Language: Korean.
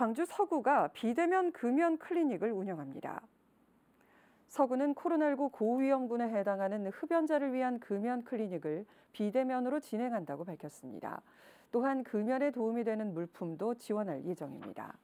광주 서구가 비대면 금연 클리닉을 운영합니다. 서구는 코로나19 고위험군에 해당하는 흡연자를 위한 금연 클리닉을 비대면으로 진행한다고 밝혔습니다. 또한 금연에 도움이 되는 물품도 지원할 예정입니다.